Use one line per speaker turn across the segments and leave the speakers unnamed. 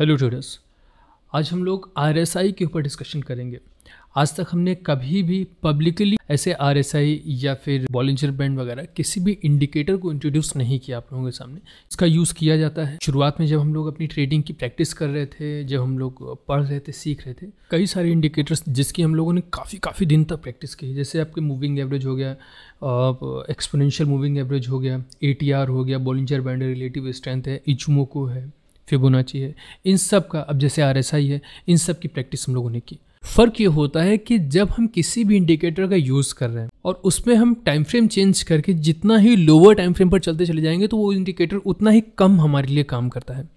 hello tutors आज हम लोग आर के ऊपर डिस्कशन करेंगे आज तक हमने कभी भी पब्लिकली ऐसे आर या फिर बॉलिंजर बैंड वगैरह किसी भी इंडिकेटर को इंट्रोड्यूस नहीं किया आप लोगों के सामने इसका यूज़ किया जाता है शुरुआत में जब हम लोग अपनी ट्रेडिंग की प्रैक्टिस कर रहे थे जब हम लोग पढ़ रहे थे सीख रहे थे कई सारे इंडिकेटर्स जिसकी हम लोगों ने काफ़ी काफ़ी दिन तक प्रैक्टिस की जैसे आपके मूविंग एवरेज हो गया एक्सपोनेंशियल मूविंग एवरेज हो गया ए हो गया बॉलिंजर बैंड रिलेटिव स्ट्रेंथ है इचमोको है फिबोनाची है इन सब का अब जैसे आर एस आई है इन सब की प्रैक्टिस हम लोगों ने की फ़र्क ये होता है कि जब हम किसी भी इंडिकेटर का यूज़ कर रहे हैं और उसमें हम टाइम फ्रेम चेंज करके जितना ही लोअर टाइम फ्रेम पर चलते चले जाएंगे तो वो इंडिकेटर उतना ही कम हमारे लिए काम करता है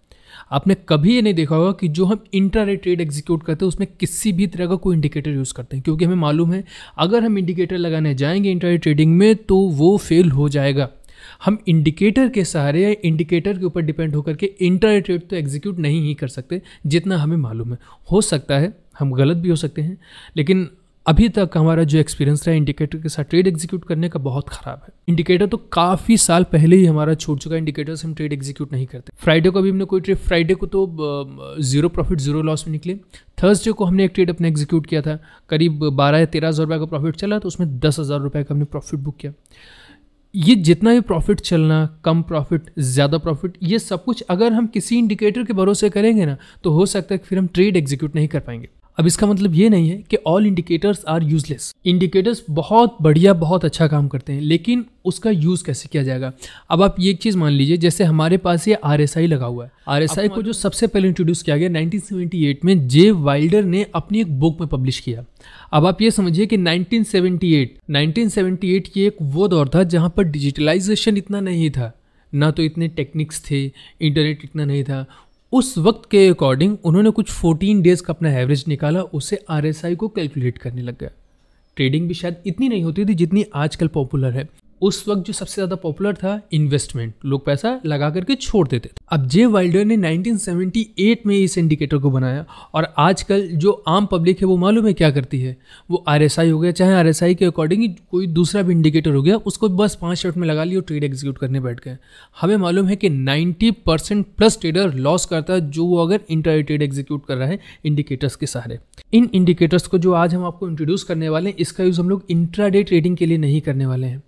आपने कभी ये नहीं देखा होगा कि जो हम इंट्रा ट्रेड एग्जीक्यूट करते हैं उसमें किसी भी तरह का कोई इंडिकेटर यूज़ करते हैं क्योंकि हमें मालूम है अगर हम इंडिकेटर लगाने जाएंगे इंट्रा ट्रेडिंग में तो वो फेल हो जाएगा हम इंडिकेटर के सहारे या इंडिकेटर के ऊपर डिपेंड होकर के इंटर ट्रेड तो एग्जीक्यूट नहीं ही कर सकते जितना हमें मालूम है हो सकता है हम गलत भी हो सकते हैं लेकिन अभी तक हमारा जो एक्सपीरियंस रहा इंडिकेटर के साथ ट्रेड एग्जीक्यूट करने का बहुत ख़राब है इंडिकेटर तो काफ़ी साल पहले ही हमारा छूट चुका है इंडिकेटर से हम ट्रेड एग्जीक्यूट नहीं करते फ्राइडे को अभी हमने कोई ट्रेड फ्राइडे को तो जीरो प्रॉफिट जीरो लॉस में निकले थर्सडे को हमने एक ट्रेड अपने एग्जीक्यूट किया था करीब बारह या तेरह हज़ार रुपये का प्रॉफिट चला तो उसमें दस हज़ार रुपये का हमने प्रॉफिट बुक किया ये जितना भी प्रॉफिट चलना कम प्रॉफिट ज़्यादा प्रॉफिट ये सब कुछ अगर हम किसी इंडिकेटर के भरोसे करेंगे ना तो हो सकता है कि फिर हम ट्रेड एग्जीक्यूट नहीं कर पाएंगे अब इसका मतलब ये नहीं है कि all indicators are useless indicators बहुत बढ़िया बहुत अच्छा काम करते हैं लेकिन उसका यूज़ कैसे किया जाएगा अब आप ये एक चीज़ मान लीजिए जैसे हमारे पास ये आर लगा हुआ है आर को जो सबसे पहले इंट्रोड्यूस किया गया 1978 में जे वाइल्डर ने अपनी एक बुक में पब्लिश किया अब आप ये समझिए कि 1978 1978 ये एक वो दौर था जहाँ पर डिजिटलाइजेशन इतना नहीं था ना तो इतने टेक्निक्स थे इंटरनेट इतना नहीं था उस वक्त के अकॉर्डिंग उन्होंने कुछ 14 डेज़ का अपना एवरेज निकाला उसे आर को कैलकुलेट करने लग गया ट्रेडिंग भी शायद इतनी नहीं होती थी जितनी आजकल पॉपुलर है उस वक्त जो सबसे ज़्यादा पॉपुलर था इन्वेस्टमेंट लोग पैसा लगा करके छोड़ देते थे अब जे वाइल्डर ने 1978 में इस इंडिकेटर को बनाया और आजकल जो आम पब्लिक है वो मालूम है क्या करती है वो आर हो गया चाहे आर के अकॉर्डिंग कोई दूसरा भी इंडिकेटर हो गया उसको बस पाँच शर्ट में लगा लिया ट्रेड एग्जीक्यूट करने बैठ गए हमें मालूम है कि नाइन्टी प्लस ट्रेडर लॉस करता है जो वो अगर इंटर ट्रेड एग्जीक्यूट कर रहा है इंडिकेटर्स के सहारे इन इंडिकेटर्स को जो आज हम आपको इंट्रोड्यूस करने वाले हैं इसका यूज़ हम लोग इंट्राडे ट्रेडिंग के लिए नहीं करने वाले हैं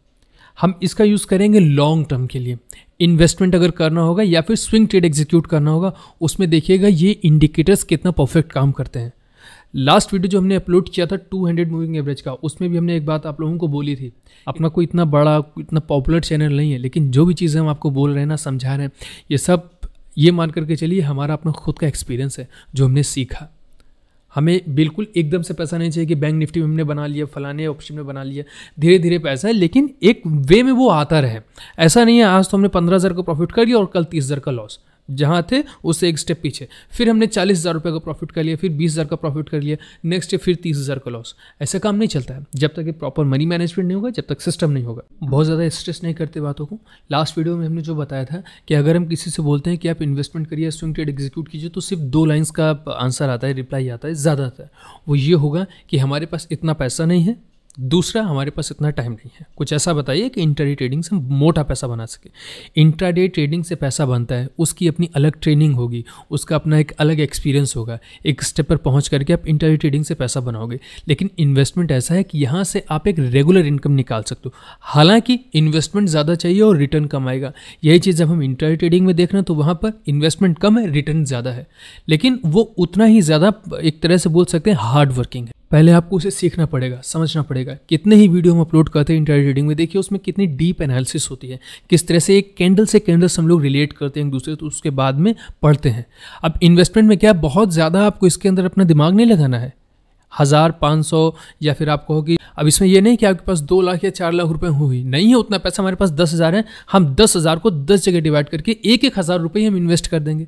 हम इसका यूज़ करेंगे लॉन्ग टर्म के लिए इन्वेस्टमेंट अगर करना होगा या फिर स्विंग ट्रेड एग्जीक्यूट करना होगा उसमें देखिएगा ये इंडिकेटर्स कितना परफेक्ट काम करते हैं लास्ट वीडियो जो हमने अपलोड किया था 200 मूविंग एवरेज का उसमें भी हमने एक बात आप लोगों को बोली थी अपना कोई इतना बड़ा इतना पॉपुलर चैनल नहीं है लेकिन जो भी चीज़ें हम आपको बोल रहे हैं ना समझा रहे हैं ये सब ये मान करके चलिए हमारा अपना खुद का एक्सपीरियंस है जो हमने सीखा हमें बिल्कुल एकदम से पैसा नहीं चाहिए कि बैंक निफ्टी में हमने बना लिया फलाने ऑप्शन में बना लिया धीरे धीरे पैसा है लेकिन एक वे में वो आता रहे ऐसा नहीं है आज तो हमने पंद्रह हज़ार का प्रॉफिट कर लिया और कल तीस हज़ार का लॉस जहाँ थे उससे एक स्टेप पीछे फिर हमने चालीस हज़ार रुपये का प्रॉफिट कर लिया फिर बीस हज़ार का प्रॉफिट कर लिया नेक्स्ट डे फिर तीस हज़ार का लॉस ऐसा काम नहीं चलता है जब तक ये प्रॉपर मनी मैनेजमेंट नहीं होगा जब तक सिस्टम नहीं होगा बहुत ज़्यादा स्ट्रेस नहीं करते बातों को लास्ट वीडियो में हमने जो बताया था कि अगर हम किसी से बोलते हैं कि आप इन्वेस्टमेंट करिए स्विंग ट्रेड एग्जीक्यूट कीजिए तो सिर्फ दो लाइन्स का आंसर आता है रिप्लाई आता है ज़्यादा आता है वो ये होगा कि हमारे पास इतना पैसा नहीं है दूसरा हमारे पास इतना टाइम नहीं है कुछ ऐसा बताइए कि इंटरडे ट्रेडिंग से हम मोटा पैसा बना सके इंटरडे ट्रेडिंग से पैसा बनता है उसकी अपनी अलग ट्रेनिंग होगी उसका अपना एक अलग एक्सपीरियंस होगा एक स्टेप पर पहुंच करके आप इंटरडे ट्रेडिंग से पैसा बनाओगे लेकिन इन्वेस्टमेंट ऐसा है कि यहाँ से आप एक रेगुलर इनकम निकाल सकते हो हालांकि इन्वेस्टमेंट ज़्यादा चाहिए और रिटर्न कम आएगा यही चीज़ जब हम इंटरडे ट्रेडिंग में देख रहे हैं तो वहाँ पर इन्वेस्टमेंट कम है रिटर्न ज़्यादा है लेकिन वो उतना ही ज़्यादा एक तरह से बोल सकते हैं हार्ड वर्किंग है पहले आपको उसे सीखना पड़ेगा समझना पड़ेगा कितने ही वीडियो हम अपलोड करते हैं इंटरनेट रीडिंग में देखिए उसमें कितनी डीप एनालिसिस होती है किस तरह से एक कैंडल से कैंडल्स हम लोग रिलेट करते हैं एक दूसरे तो उसके बाद में पढ़ते हैं अब इन्वेस्टमेंट में क्या बहुत ज़्यादा आपको इसके अंदर अपना दिमाग नहीं लगाना है हज़ार पाँच सौ या फिर आप कहोगे अब इसमें यह नहीं कि आपके पास दो लाख या चार लाख रुपए हुई नहीं है उतना पैसा हमारे पास दस हज़ार है हम दस हज़ार को दस जगह डिवाइड करके एक एक हज़ार रुपये हम इन्वेस्ट कर देंगे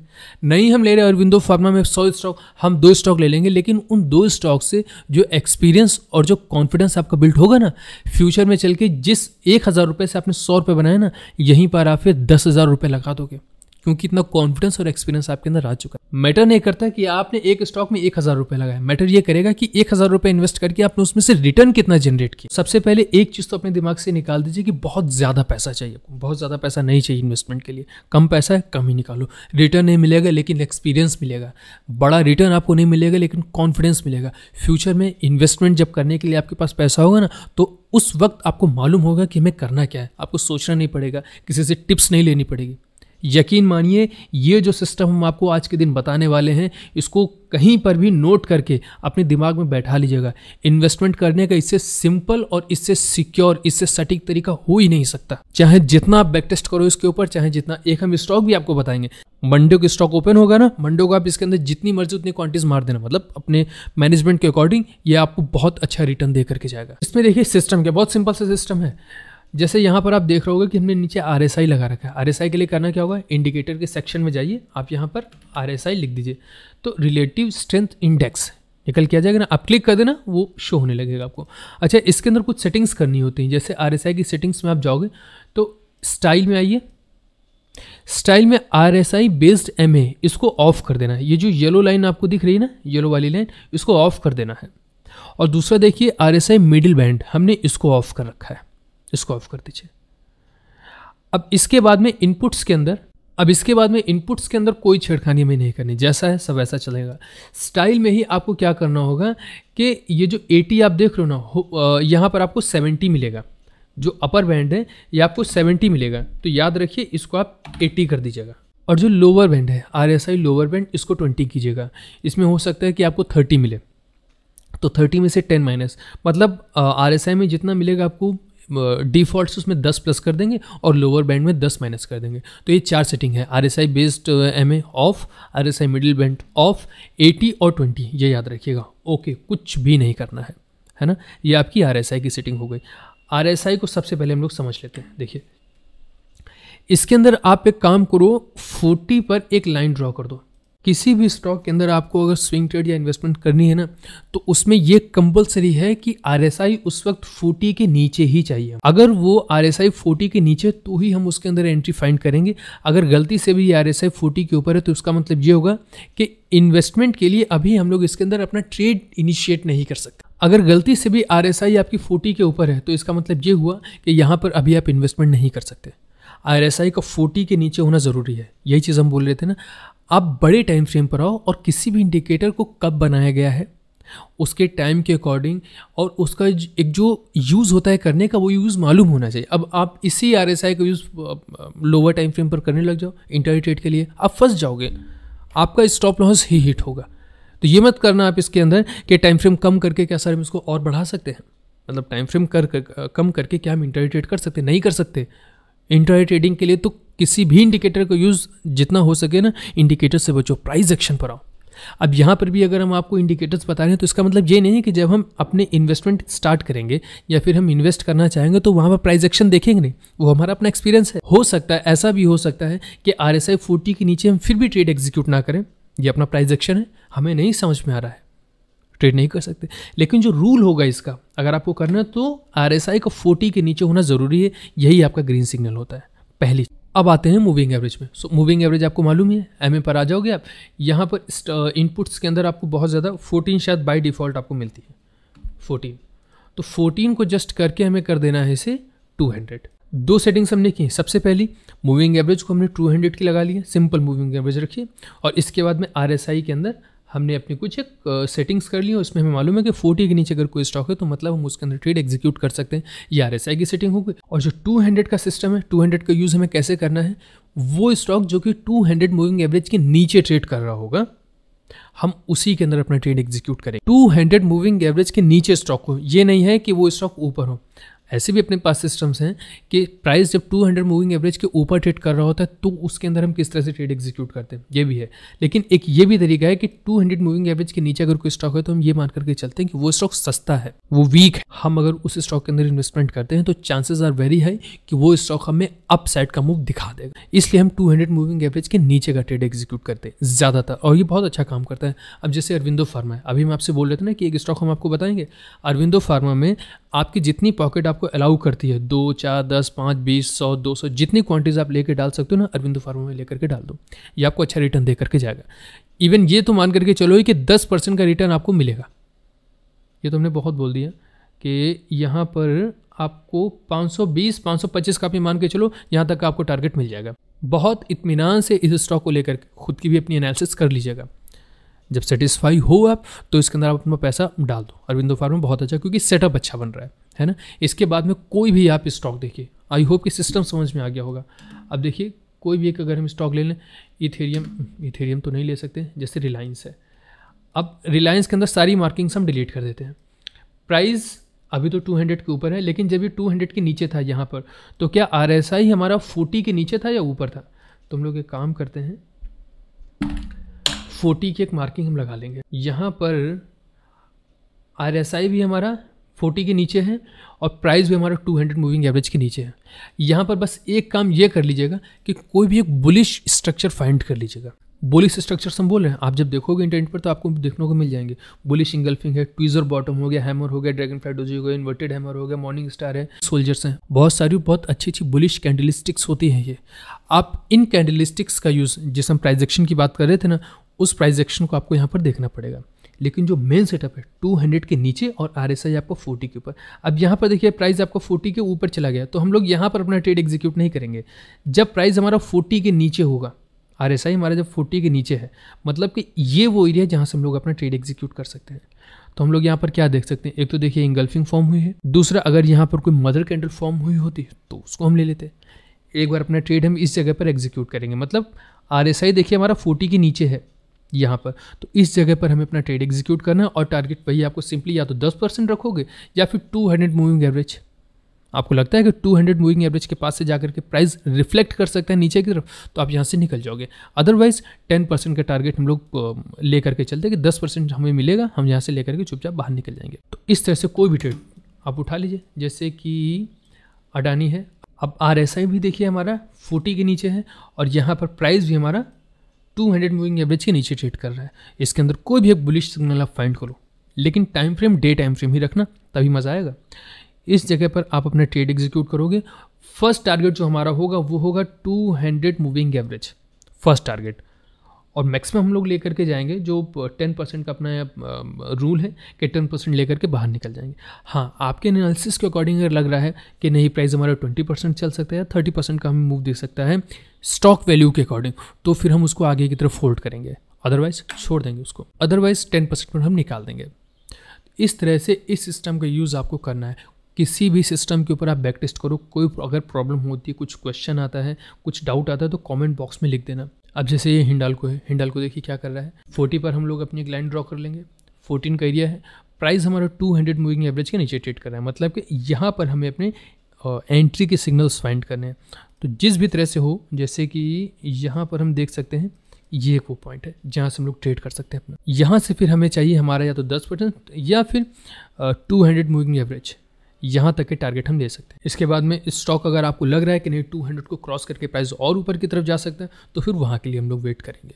नहीं हम ले रहे अरविंदो फार्मा में सौ स्टॉक हम दो स्टॉक ले लेंगे लेकिन उन दो स्टॉक से जो एक्सपीरियंस और जो कॉन्फिडेंस आपका बिल्ड होगा ना फ्यूचर में चल के जिस एक हज़ार रुपये से आपने सौ रुपये बनाए ना यहीं पर आप फिर दस हज़ार रुपये लगा दोगे क्योंकि इतना कॉन्फिडेंस और एक्सपीरियंस आपके अंदर आ चुका है मैटर नहीं करता कि आपने एक स्टॉक में एक हज़ार रुपये लगाया मैटर ये करेगा कि एक हज़ार रुपये इन्वेस्ट करके आपने उसमें से रिटर्न कितना जनरेट किया सबसे पहले एक चीज़ तो अपने दिमाग से निकाल दीजिए कि बहुत ज़्यादा पैसा चाहिए आपको बहुत ज़्यादा पैसा नहीं चाहिए इन्वेस्टमेंट के लिए कम पैसा है कम ही निकालो रिटर्न नहीं मिलेगा लेकिन एक्सपीरियंस मिलेगा बड़ा रिटर्न आपको नहीं मिलेगा लेकिन कॉन्फिडेंस मिलेगा फ्यूचर में इन्वेस्टमेंट जब करने के लिए आपके पास पैसा होगा ना तो उस वक्त आपको मालूम होगा कि हमें करना क्या है आपको सोचना नहीं पड़ेगा किसी से टिप्स नहीं लेनी पड़ेगी यकीन मानिए ये जो सिस्टम हम आपको आज के दिन बताने वाले हैं इसको कहीं पर भी नोट करके अपने दिमाग में बैठा लीजिएगा इन्वेस्टमेंट करने का इससे सिंपल और इससे सिक्योर इससे सटीक तरीका हो ही नहीं सकता चाहे जितना आप बैक टेस्ट करो इसके ऊपर चाहे जितना एक हम स्टॉक भी आपको बताएंगे मंडे को स्टॉक ओपन होगा ना मंडे को आप इसके अंदर जितनी मर्जी उतनी क्वांटिटीज मार देना मतलब अपने मैनेजमेंट के अकॉर्डिंग ये आपको बहुत अच्छा रिटर्न दे करके जाएगा इसमें देखिए सिस्टम क्या बहुत सिंपल सा सिस्टम है जैसे यहाँ पर आप देख रहे होगे कि हमने नीचे आर एस आई लगा रखा है आर एस आई के लिए करना क्या होगा इंडिकेटर के सेक्शन में जाइए आप यहाँ पर आर एस आई लिख दीजिए तो रिलेटिव स्ट्रेंथ इंडेक्स निकल किया जाएगा ना आप क्लिक कर देना वो शो होने लगेगा आपको अच्छा इसके अंदर कुछ सेटिंग्स करनी होती हैं जैसे आर की सेटिंग्स में आप जाओगे तो स्टाइल में आइए स्टाइल में R S I based M A इसको ऑफ कर देना है ये जो येलो लाइन आपको दिख रही है ना येलो वाली लाइन इसको ऑफ कर देना है और दूसरा देखिए R S I middle band हमने इसको ऑफ कर रखा है इसको ऑफ कर दीजिए अब इसके बाद में इनपुट्स के अंदर अब इसके बाद में इनपुट्स के अंदर कोई छेड़खानी हमें नहीं करनी जैसा है सब वैसा चलेगा स्टाइल में ही आपको क्या करना होगा कि ये जो 80 आप देख रहे हो ना यहाँ पर आपको 70 मिलेगा जो अपर बैंड है ये आपको 70 मिलेगा तो याद रखिए इसको आप 80 कर दीजिएगा और जो लोअर बैंड है R S I lower band इसको ट्वेंटी कीजिएगा इसमें हो सकता है कि आपको थर्टी मिले तो थर्टी में से टेन माइनस मतलब आर एस आई में जितना मिलेगा आपको डिफॉल्ट से उसमें 10 प्लस कर देंगे और लोअर बैंड में 10 माइनस कर देंगे तो ये चार सेटिंग है R S I based M A off R S I middle band off eighty और ट्वेंटी ये याद रखिएगा ओके कुछ भी नहीं करना है है ना ये आपकी आर एस आई की सेटिंग हो गई आर एस आई को सबसे पहले हम लोग समझ लेते हैं देखिए इसके अंदर आप एक काम करो फोर्टी पर एक लाइन ड्रॉ कर दो किसी भी स्टॉक के अंदर आपको अगर स्विंग ट्रेड या इन्वेस्टमेंट करनी है ना तो उसमें ये कंपलसरी है कि आर उस वक्त फोर्टी के नीचे ही चाहिए अगर वो आर एस फोर्टी के नीचे तो ही हम उसके अंदर एंट्री फाइंड करेंगे अगर गलती से भी आर एस फोर्टी के ऊपर है तो उसका मतलब ये होगा कि इन्वेस्टमेंट के लिए अभी हम लोग इसके अंदर अपना ट्रेड इनिशिएट नहीं कर सकते अगर गलती से भी आर आपकी फोर्टी के ऊपर है तो इसका मतलब ये हुआ कि यहाँ पर अभी आप इन्वेस्टमेंट नहीं कर सकते आर का फोर्टी के नीचे होना ज़रूरी है यही चीज़ हम बोल रहे थे ना आप बड़े टाइम फ्रेम पर आओ और किसी भी इंडिकेटर को कब बनाया गया है उसके टाइम के अकॉर्डिंग और उसका एक जो यूज़ होता है करने का वो यूज़ मालूम होना चाहिए अब आप इसी आर एस आई का यूज़ लोअर टाइम फ्रेम पर करने लग जाओ इंटर ट्रेड के लिए आप फंस जाओगे आपका स्टॉप लॉस ही हिट होगा तो ये मत करना आप इसके अंदर कि टाइम फ्रेम कम करके क्या सर हम इसको और बढ़ा सकते हैं मतलब टाइम फ्रेम कर, कर कम करके क्या हम इंटर ट्रेड कर सकते नहीं कर सकते इंटर ट्रेडिंग के लिए तो किसी भी इंडिकेटर को यूज़ जितना हो सके ना इंडिकेटर से बचो प्राइस एक्शन पर आओ अब यहाँ पर भी अगर हम आपको इंडिकेटर्स बता रहे हैं तो इसका मतलब ये नहीं है कि जब हम अपने इन्वेस्टमेंट स्टार्ट करेंगे या फिर हम इन्वेस्ट करना चाहेंगे तो वहाँ पर प्राइस एक्शन देखेंगे नहीं वो हमारा अपना एक्सपीरियंस है हो सकता है ऐसा भी हो सकता है कि आर एस के नीचे हम फिर भी ट्रेड एग्जीक्यूट ना करें ये अपना प्राइस एक्शन है हमें नहीं समझ में आ रहा है ट्रेड नहीं कर सकते लेकिन जो रूल होगा इसका अगर आपको करना है तो आर एस आई का फोर्टी के नीचे होना ज़रूरी है यही आपका ग्रीन सिग्नल होता है पहली अब आते हैं मूविंग एवरेज में सो मूविंग एवरेज आपको मालूम ही है एम ए पर आ जाओगे आप यहाँ पर इनपुट्स uh, के अंदर आपको बहुत ज़्यादा फोर्टीन शायद बाई डिफ़ॉल्ट आपको मिलती है फोर्टीन तो फोर्टीन को जस्ट करके हमें कर देना है इसे टू हंड्रेड दो सेटिंग्स हमने की सबसे पहली मूविंग एवरेज को हमने टू हंड्रेड की लगा ली है सिंपल मूविंग एवरेज रखिए और इसके बाद में आर एस आई के अंदर हमने अपनी कुछ एक सेटिंग्स कर ली उसमें हमें मालूम है कि फोर्टी के नीचे अगर कोई स्टॉक है तो मतलब हम उसके अंदर ट्रेड एग्जीक्यूट कर सकते हैं या आर की सेटिंग होगी और जो टू हंड्रेड का सिस्टम है टू हंड्रेड का यूज़ हमें कैसे करना है वो स्टॉक जो कि टू हंड्रेड मूविंग एवरेज के नीचे ट्रेड कर रहा होगा हम उसी के अंदर अपना ट्रेड एग्जीक्यूट करें 200 मूविंग एवरेज के नीचे स्टॉक हो ये नहीं है कि वो स्टॉक ऊपर हो ऐसे भी अपने पास सिस्टम्स हैं कि प्राइस जब 200 मूविंग एवरेज के ऊपर ट्रेड कर रहा होता है तो उसके अंदर हम किस तरह से ट्रेड एग्जीक्यूट करते हैं ये भी है लेकिन एक ये भी तरीका है कि 200 मूविंग एवरेज के नीचे अगर कोई स्टॉक है तो हम ये मान करके चलते हैं कि वो स्टॉक सस्ता है वो वीक है हम अगर उस स्टॉक के अंदर इन्वेस्टमेंट करते हैं तो चांसेस आर वेरी हाई कि वो स्टॉक हमें अप का मूव दिखा देगा इसलिए हम टू मूविंग एवरेज के नीचे का ट्रेड एग्जीक्यूट करते हैं ज़्यादातर और ये बहुत अच्छा काम करता है अब जैसे अरविंदो फार्मा है अभी हम आपसे बोल रहे थे ना कि एक स्टॉक हम आपको बताएंगे अरविंदो फार्मा में आपकी जितनी पॉकेट आपको अलाउ करती है दो चार दस पाँच बीस सौ दो सौ जितनी क्वांटिटीज़ आप लेकर डाल सकते हो ना अरविंदो फार्मा में लेकर के डाल दो ये आपको अच्छा रिटर्न दे करके जाएगा इवन ये तो मान करके चलो कि दस परसेंट का रिटर्न आपको मिलेगा ये तो हमने बहुत बोल दिया कि यहाँ पर आपको 520 525 का भी मान के चलो यहाँ तक आपको टारगेट मिल जाएगा बहुत इतमान से इस स्टॉक को लेकर खुद की भी अपनी एनालिसिस कर लीजिएगा जब सेटिस्फाई हो आप तो इसके अंदर आप अपना पैसा डाल दो अरविंदो फार्मा बहुत अच्छा क्योंकि सेटअप अच्छा बन रहा है है ना इसके बाद में कोई भी आप स्टॉक देखिए आई होप कि सिस्टम समझ में आ गया होगा अब देखिए कोई भी एक अगर हम स्टॉक ले लें इथेरियम इथेरियम तो नहीं ले सकते जैसे रिलायंस है अब रिलायंस के अंदर सारी मार्किंग्स हम डिलीट कर देते हैं प्राइस अभी तो 200 के ऊपर है लेकिन जब ये 200 के नीचे था यहाँ पर तो क्या आर हमारा 40 के नीचे था या ऊपर था तो हम लोग एक काम करते हैं फोर्टी की एक मार्किंग हम लगा लेंगे यहाँ पर आर एस आई भी हमारा फोर्टी के नीचे है और प्राइस भी हमारा टू हंड्रेड मूविंग एवरेज के नीचे है यहाँ पर बस एक काम ये कर लीजिएगा कि कोई भी एक बुलिश स्ट्रक्चर फाइंड कर लीजिएगा बुलिश स्ट्रक्चर हम बोल रहे हैं आप जब देखोगे इंटरनेट पर तो आपको देखने को मिल जाएंगे बुलिश इंगल्फिंग है ट्वीजर बॉटम हो गया हैमर हो गया ड्रैगन फ्राइडोजी हो गया इन्वर्टेड हैमर हो गया मॉर्निंग स्टार है सोल्जर्स हैं बहुत सारी बहुत अच्छी अच्छी बुलिश कैंडलिस्टिक्स होती हैं ये आप इन कैंडलिस्टिक्स का यूज़ जिस हम प्राइजेक्शन की बात कर रहे थे ना उस प्राइस एक्शन को आपको यहाँ पर देखना पड़ेगा लेकिन जो मेन सेटअप है 200 के नीचे और आर एस आई आपको फोर्टी के ऊपर अब यहाँ पर देखिए प्राइस आपका फोर्टी के ऊपर चला गया तो हम लोग यहाँ पर अपना ट्रेड एग्जीक्यूट नहीं करेंगे जब प्राइस हमारा फोर्टी के नीचे होगा आर एस आई हमारा जब फोर्टी के नीचे है मतलब कि ये वो एरिया जहाँ से हम लोग अपना ट्रेड एग्जीक्यूट कर सकते हैं तो हम लोग यहाँ पर क्या देख सकते हैं एक तो देखिए इंगल्फिंग फॉर्म हुई है दूसरा अगर यहाँ पर कोई मदर कैंडल फॉर्म हुई होती तो उसको हम ले लेते एक बार अपना ट्रेड हम इस जगह पर एग्जीक्यूट करेंगे मतलब आर एस आई देखिए हमारा फोर्टी के नीचे है यहाँ पर तो इस जगह पर हमें अपना ट्रेड एग्जीक्यूट करना है और टारगेट पर ही आपको सिंपली या तो दस परसेंट रखोगे या फिर टू हंड्रेड मूविंग एवरेज आपको लगता है कि 200 मूविंग एवरेज के पास से जाकर के प्राइस रिफ्लेक्ट कर सकता है नीचे की तरफ तो आप यहाँ से निकल जाओगे अदरवाइज 10 परसेंट का टारगेट हम लोग ले करके चलते कि 10 परसेंट हमें मिलेगा हम यहाँ से लेकर के चुपचाप बाहर निकल जाएंगे तो इस तरह से कोई भी ट्रेड आप उठा लीजिए जैसे कि अडानी है अब आर भी देखिए हमारा फोर्टी के नीचे है और यहाँ पर प्राइस भी हमारा टू हंड्रेड मूविंग एवरेज के नीचे ट्रेड कर रहा है इसके अंदर कोई भी एक बुलिश सिग्नल आप फाइंड करो लेकिन time frame day time frame ही रखना तभी मज़ा आएगा इस जगह पर आप अपना ट्रेड एग्जीक्यूट करोगे फर्स्ट टारगेट जो हमारा होगा वो होगा two hundred moving average first target और मैक्सिमम हम लोग लेकर के जाएंगे जो टेन परसेंट का अपना रूल है कि टेन परसेंट लेकर के बाहर निकल जाएंगे हाँ आपके एनालिसिस के अकॉर्डिंग अगर लग रहा है कि नहीं प्राइस हमारा ट्वेंटी परसेंट चल सकता है थर्टी परसेंट का हमें मूव दे सकता है स्टॉक वैल्यू के अकॉर्डिंग तो फिर हम उसको आगे की तरफ होल्ड करेंगे अदरवाइज छोड़ देंगे उसको अदरवाइज टेन परसेंट पर हम निकाल देंगे इस तरह से इस सिस्टम का यूज़ आपको करना है किसी भी सिस्टम के ऊपर आप बैक टेस्ट करो कोई अगर प्रॉब्लम होती है कुछ क्वेश्चन आता है कुछ डाउट आता है तो कमेंट बॉक्स में लिख देना अब जैसे ये हिंडाल को है हिंडाल को देखिए क्या कर रहा है फोर्टी पर हम लोग अपनी एक लाइन ड्रॉ कर लेंगे फोर्टीन का एरिया है प्राइस हमारा टू हंड्रेड मूविंग एवरेज के नीचे ट्रेड कर रहा है मतलब कि यहाँ पर हमें अपने एंट्री के सिग्नल्स फाइंड करने हैं तो जिस भी तरह से हो जैसे कि यहाँ पर हम देख सकते हैं ये एक वो पॉइंट है जहाँ से हम लोग ट्रेड कर सकते हैं अपना यहाँ से फिर हमें चाहिए हमारा या तो दस परसेंट या फिर टू हंड्रेड मूविंग एवरेज यहाँ तक के टारगेट हम दे सकते हैं इसके बाद में स्टॉक अगर आपको लग रहा है कि नहीं टू को क्रॉस करके प्राइस और ऊपर की तरफ जा सकता है तो फिर वहाँ के लिए हम लोग वेट करेंगे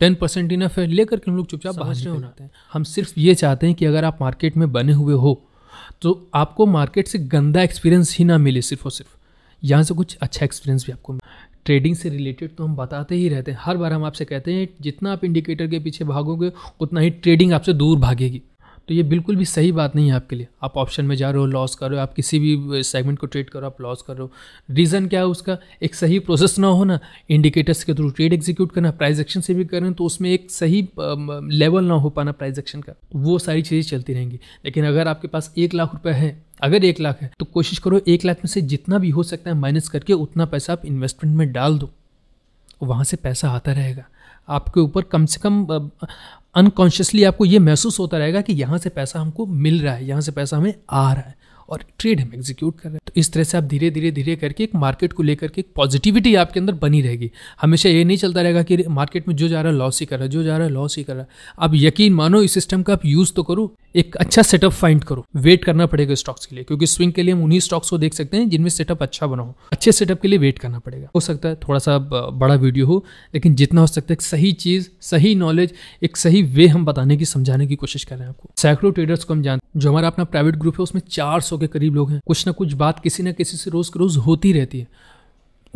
टेन परसेंट इनफ है लेकर के हम लोग चुपचाप बाहर नहीं बनाते हैं हम सिर्फ ये चाहते हैं कि अगर आप मार्केट में बने हुए हो तो आपको मार्केट से गंदा एक्सपीरियंस ही ना मिले सिर्फ और सिर्फ यहाँ से कुछ अच्छा एक्सपीरियंस भी आपको ट्रेडिंग से रिलेटेड तो हम बताते ही रहते हैं हर बार हम आपसे कहते हैं जितना आप इंडिकेटर के पीछे भागोगे उतना ही ट्रेडिंग आपसे दूर भागेगी तो ये बिल्कुल भी सही बात नहीं है आपके लिए आप ऑप्शन में जा रहे हो लॉस कर रहे हो आप किसी भी सेगमेंट को ट्रेड करो आप लॉस कर रहे हो रीज़न क्या है उसका एक सही प्रोसेस ना हो ना इंडिकेटर्स के थ्रू ट्रेड एग्जीक्यूट करना प्राइस एक्शन से भी करें तो उसमें एक सही लेवल ना हो पाना प्राइस एक्शन का वो सारी चीज़ें चलती रहेंगी लेकिन अगर आपके पास एक लाख रुपये है अगर एक लाख है तो कोशिश करो एक लाख में से जितना भी हो सकता है माइनस करके उतना पैसा आप इन्वेस्टमेंट में डाल दो वहाँ से पैसा आता रहेगा आपके ऊपर कम से कम अनकॉन्शियसली आपको ये महसूस होता रहेगा कि यहाँ से पैसा हमको मिल रहा है यहाँ से पैसा हमें आ रहा है और ट्रेड हम एग्जीक्यूट कर रहे हैं इस तरह से आप धीरे धीरे धीरे करके एक मार्केट को लेकर के एक पॉजिटिविटी आपके अंदर बनी रहेगी हमेशा ये नहीं चलता रहेगा कि मार्केट में जो जा रहा है लॉस ही कर रहा है जो जा रहा है लॉस ही कर रहा है आप यकीन मानो इस सिस्टम का आप यूज़ तो करो एक अच्छा सेटअप फाइंड करो वेट करना पड़ेगा स्टॉक्स के लिए क्योंकि स्विंग के लिए हम उन्हीं स्टॉक्स को देख सकते हैं जिनमें सेटअप अच्छा बना हो अच्छे सेटअप के लिए वेट करना पड़ेगा हो सकता है थोड़ा सा बड़ा वीडियो हो लेकिन जितना हो सकता है सही चीज़ सही नॉलेज एक सही वे हम बताने की समझाने की कोशिश कर रहे हैं आपको सैकड़ों ट्रेडर्स को हम जानते हैं जो हमारा अपना प्राइवेट ग्रुप है उसमें चार के करीब लोग हैं कुछ ना कुछ बात किसी ना किसी से रोज़ के रोज़ होती रहती है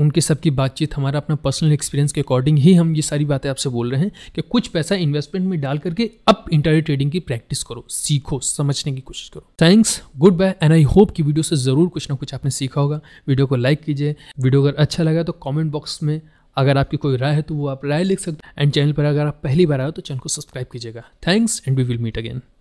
उनके सबकी बातचीत हमारा अपना पर्सनल एक्सपीरियंस के अकॉर्डिंग ही हम ये सारी बातें आपसे बोल रहे हैं कि कुछ पैसा इन्वेस्टमेंट में डाल करके अब इंटरनेट ट्रेडिंग की प्रैक्टिस करो सीखो समझने की कोशिश करो thanks good bye and I hope कि वीडियो से ज़रूर कुछ ना कुछ आपने सीखा होगा वीडियो को लाइक कीजिए वीडियो अगर अच्छा लगा तो कॉमेंट बॉक्स में अगर आपकी कोई राय है तो वो आप राय लिख सकते हैं एंड चैनल पर अगर आप पहली बार आए तो चैनल को सब्सक्राइब कीजिएगा thanks and we will meet again